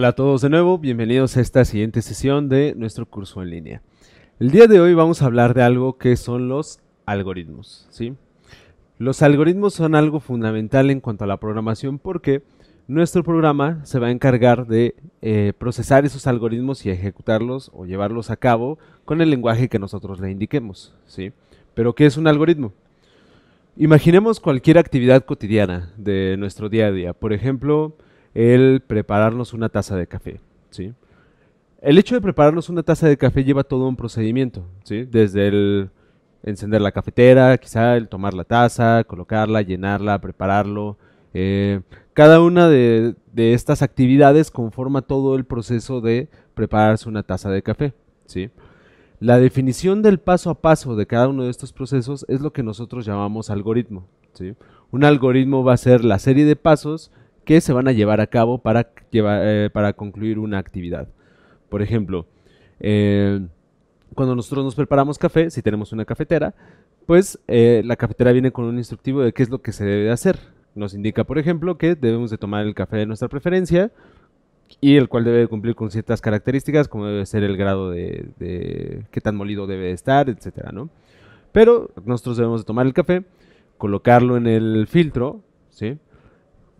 Hola a todos de nuevo, bienvenidos a esta siguiente sesión de nuestro curso en línea. El día de hoy vamos a hablar de algo que son los algoritmos, ¿sí? Los algoritmos son algo fundamental en cuanto a la programación porque nuestro programa se va a encargar de eh, procesar esos algoritmos y ejecutarlos o llevarlos a cabo con el lenguaje que nosotros le indiquemos, ¿sí? Pero ¿qué es un algoritmo? Imaginemos cualquier actividad cotidiana de nuestro día a día, por ejemplo, el prepararnos una taza de café, ¿sí? El hecho de prepararnos una taza de café lleva todo un procedimiento, ¿sí? Desde el encender la cafetera, quizá el tomar la taza, colocarla, llenarla, prepararlo. Eh, cada una de, de, estas actividades conforma todo el proceso de prepararse una taza de café, ¿sí? La definición del paso a paso de cada uno de estos procesos es lo que nosotros llamamos algoritmo, ¿sí? Un algoritmo va a ser la serie de pasos que se van a llevar a cabo para, llevar, eh, para concluir una actividad. Por ejemplo, eh, cuando nosotros nos preparamos café, si tenemos una cafetera, pues eh, la cafetera viene con un instructivo de qué es lo que se debe hacer. Nos indica, por ejemplo, que debemos de tomar el café de nuestra preferencia y el cual debe cumplir con ciertas características, como debe ser el grado de, qué tan molido debe estar, etc. Pero nosotros debemos de tomar el café, colocarlo en el filtro, ¿sí?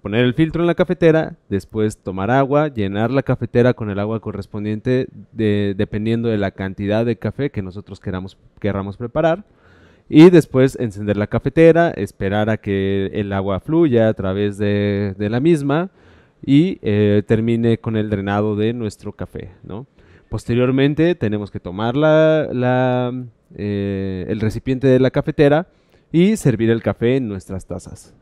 poner el filtro en la cafetera, después tomar agua, llenar la cafetera con el agua correspondiente dependiendo de la cantidad de café que nosotros queramos, querramos preparar. Y después encender la cafetera, esperar a que el agua fluya a través de, la misma y eh, termine con el drenado de nuestro café. Posteriormente tenemos que tomar eh, el recipiente de la cafetera y servir el café en nuestras tazas.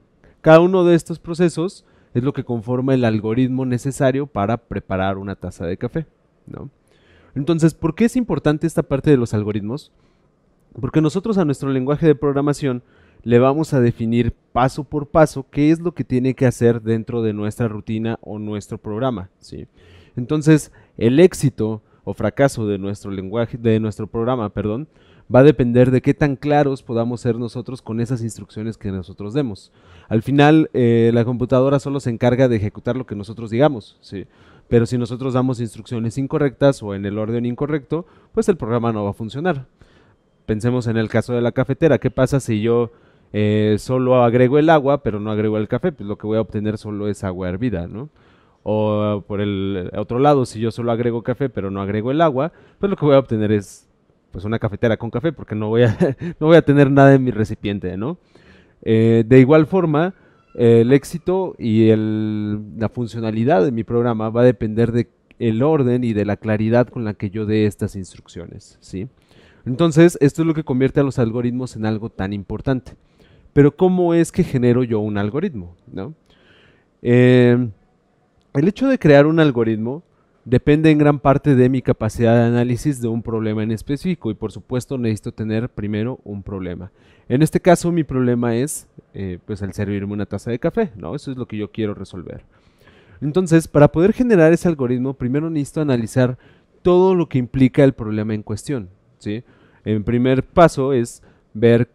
Cada uno de estos procesos es lo que conforma el algoritmo necesario para preparar una taza de café. Entonces, ¿por qué es importante esta parte de los algoritmos? Porque nosotros a nuestro lenguaje de programación le vamos a definir paso por paso qué es lo que tiene que hacer dentro de nuestra rutina o nuestro programa. ¿sí? Entonces, el éxito o fracaso de nuestro lenguaje, de nuestro programa, perdón, va a depender de qué tan claros podamos ser nosotros con esas instrucciones que nosotros demos. Al final, eh, la computadora solo se encarga de ejecutar lo que nosotros digamos, ¿sí? pero si nosotros damos instrucciones incorrectas o en el orden incorrecto, pues el programa no va a funcionar. Pensemos en el caso de la cafetera, ¿qué pasa si yo eh, solo agrego el agua, pero no agrego el café? Pues lo que voy a obtener solo es agua hervida, ¿no? O ah, por el eh, otro lado, si yo solo agrego café pero no agrego el agua, pues lo que voy a obtener es pues una cafetera con café porque no voy a, no voy a tener nada en mi recipiente, ¿no? Eh, de igual forma, el éxito y la funcionalidad de mi programa va a depender de el orden y de la claridad con la que yo dé estas instrucciones, ¿sí? Entonces, esto es lo que convierte a los algoritmos en algo tan importante. Pero, ¿cómo es que genero yo un algoritmo? ¿no? Eh, el hecho de crear un algoritmo depende en gran parte de mi capacidad de análisis de un problema en específico y por supuesto necesito tener primero un problema. En este caso mi problema es eh, pues el servirme una taza de café, ¿no? Eso es lo que yo quiero resolver. Entonces, para poder generar ese algoritmo, primero necesito analizar todo lo que implica el problema en cuestión, ¿sí? El primer paso es ver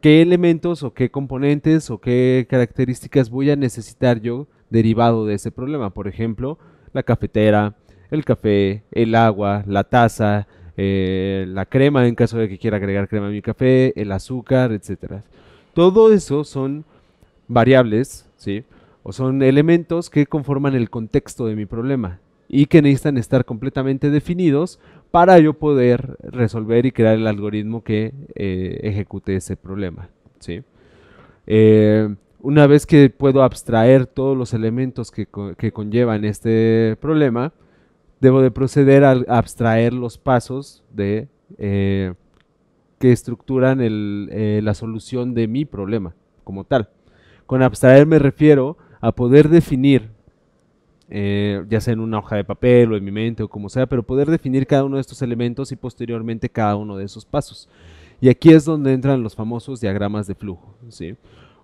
qué elementos o qué componentes o qué características voy a necesitar yo derivado de ese problema. Por ejemplo, la cafetera, el café, el agua, la taza, eh, la crema en caso de que quiera agregar crema a mi café, el azúcar, etc. Todo eso son variables, ¿sí? O son elementos que conforman el contexto de mi problema y que necesitan estar completamente definidos para yo poder resolver y crear el algoritmo que eh, ejecute ese problema, ¿sí? Eh, una vez que puedo abstraer todos los elementos que, conllevan este problema, debo de proceder a abstraer los pasos de, eh, que estructuran eh, la solución de mi problema como tal. Con abstraer me refiero a poder definir, eh, ya sea en una hoja de papel o en mi mente o como sea, pero poder definir cada uno de estos elementos y posteriormente cada uno de esos pasos. Y aquí es donde entran los famosos diagramas de flujo. ¿sí?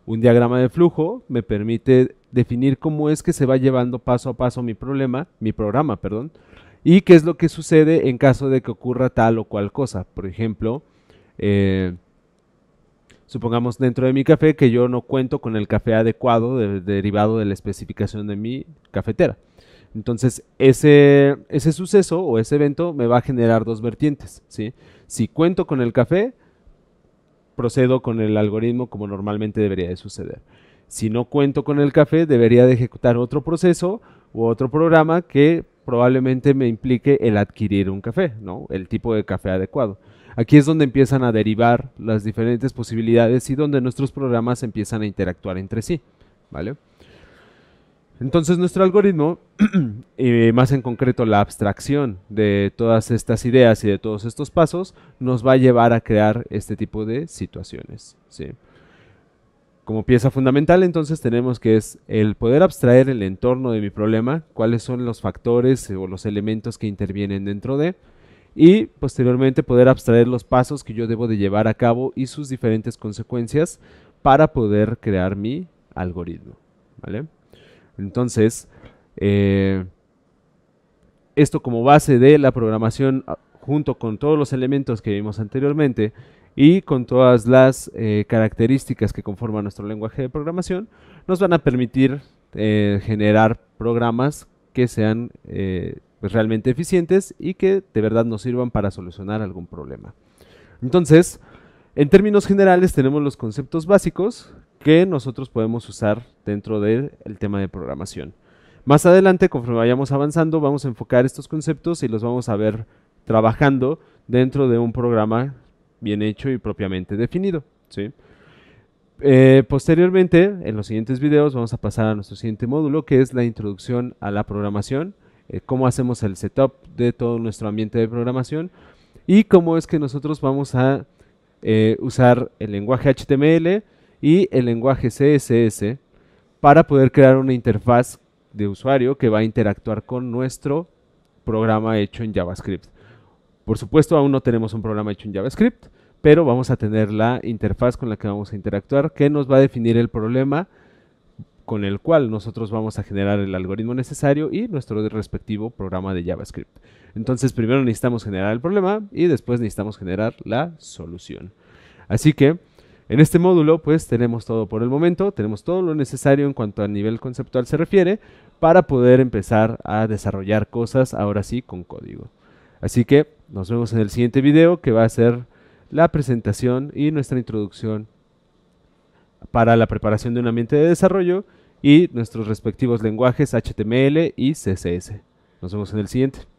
Un diagrama de flujo me permite definir cómo es que se va llevando paso a paso mi problema, mi programa, perdón, y qué es lo que sucede en caso de que ocurra tal o cual cosa. Por ejemplo, eh, supongamos dentro de mi café que yo no cuento con el café adecuado derivado de la especificación de mi cafetera. Entonces, ese, ese suceso o ese evento me va a generar dos vertientes. Si cuento con el café, procedo con el algoritmo como normalmente debería de suceder. Si no cuento con el café, debería de ejecutar otro proceso u otro programa que probablemente me implique el adquirir un café, ¿no? El tipo de café adecuado. Aquí es donde empiezan a derivar las diferentes posibilidades y donde nuestros programas empiezan a interactuar entre sí, ¿vale? Entonces nuestro algoritmo, y más en concreto la abstracción de todas estas ideas y de todos estos pasos, nos va a llevar a crear este tipo de situaciones. Como pieza fundamental entonces tenemos que es el poder abstraer el entorno de mi problema, cuáles son los factores o los elementos que intervienen dentro de, y posteriormente poder abstraer los pasos que yo debo de llevar a cabo y sus diferentes consecuencias para poder crear mi algoritmo. ¿vale? Entonces, eh, esto como base de la programación ah, junto con todos los elementos que vimos anteriormente y con todas las eh, características que conforman nuestro lenguaje de programación, nos van a permitir eh, generar programas que sean pues, realmente eficientes y que de verdad nos sirvan para solucionar algún problema. Entonces, en términos generales tenemos los conceptos básicos que nosotros podemos usar dentro del tema de programación. Más adelante, conforme vayamos avanzando, vamos a enfocar estos conceptos y los vamos a ver trabajando dentro de un programa bien hecho y propiamente definido. Eh, posteriormente, en los siguientes videos, vamos a pasar a nuestro siguiente módulo, que es la introducción a la programación, eh, cómo hacemos el setup de todo nuestro ambiente de programación y cómo es que nosotros vamos a eh, usar el lenguaje HTML, y el lenguaje CSS para poder crear una interfaz de usuario que va a interactuar con nuestro programa hecho en JavaScript. Por supuesto, aún no tenemos un programa hecho en JavaScript, pero vamos a tener la interfaz con la que vamos a interactuar, que nos va a definir el problema con el cual nosotros vamos a generar el algoritmo necesario y nuestro respectivo programa de JavaScript. Entonces, primero necesitamos generar el problema y después necesitamos generar la solución. Así que en este módulo, pues tenemos todo por el momento, tenemos todo lo necesario en cuanto a nivel conceptual se refiere para poder empezar a desarrollar cosas ahora sí con código. Así que nos vemos en el siguiente video que va a ser la presentación y nuestra introducción para la preparación de un ambiente de desarrollo y nuestros respectivos lenguajes HTML y CSS. Nos vemos en el siguiente.